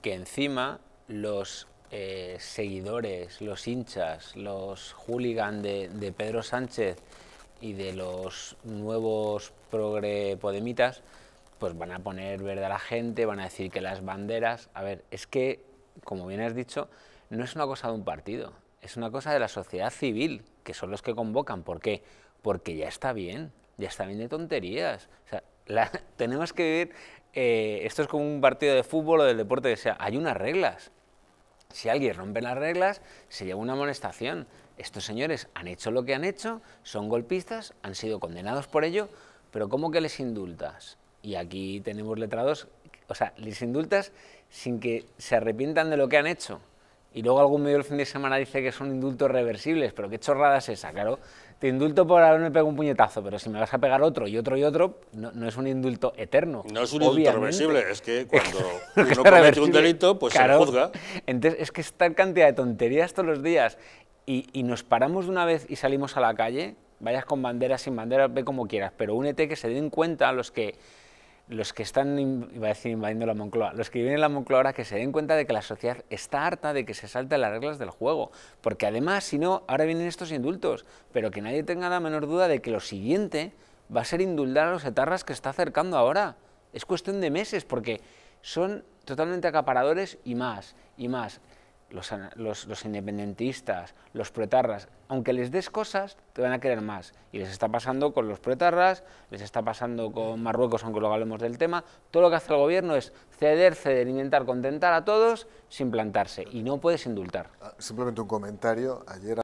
que encima los eh, seguidores, los hinchas, los hooligans de, Pedro Sánchez y de los nuevos progre podemitas, pues van a poner verde a la gente, van a decir que las banderas... A ver, es que, como bien has dicho, no es una cosa de un partido, es una cosa de la sociedad civil, que son los que convocan. ¿Por qué? Porque ya está bien, ya está bien de tonterías. tenemos que vivir, eh, esto es como un partido de fútbol o del deporte que sea, hay unas reglas. Si alguien rompe las reglas, se lleva una amonestación. Estos señores han hecho lo que han hecho, son golpistas, han sido condenados por ello, pero ¿cómo que les indultas? Y aquí tenemos letrados, o sea, les indultas sin que se arrepientan de lo que han hecho y luego algún medio el fin de semana dice que son indultos reversibles, pero qué chorrada es esa, claro. Te indulto por haberme pegado un puñetazo, pero si me vas a pegar otro y otro y otro, no, es un indulto eterno. No es un indulto reversible, es que cuando uno comete un delito, pues se juzga. Entonces, es que esta cantidad de tonterías todos los días y, nos paramos de una vez y salimos a la calle, vayas con banderas, sin bandera, ve como quieras, pero únete que se den cuenta los que los que están a invadiendo la Moncloa, los que viven en la Moncloa ahora que se den cuenta de que la sociedad está harta de que se salten las reglas del juego, porque además, si no, ahora vienen estos indultos, pero que nadie tenga la menor duda de que lo siguiente va a ser indultar a los etarras que está acercando ahora. Es cuestión de meses, porque son totalmente acaparadores y más, y más los, los, los, independentistas, los pretarras, aunque les des cosas, te van a querer más. Y les está pasando con los pretarras les está pasando con Marruecos, aunque luego hablemos del tema. Todo lo que hace el gobierno es ceder, ceder, intentar contentar a todos sin plantarse. Y no puedes indultar. Ah, simplemente un comentario. Ayer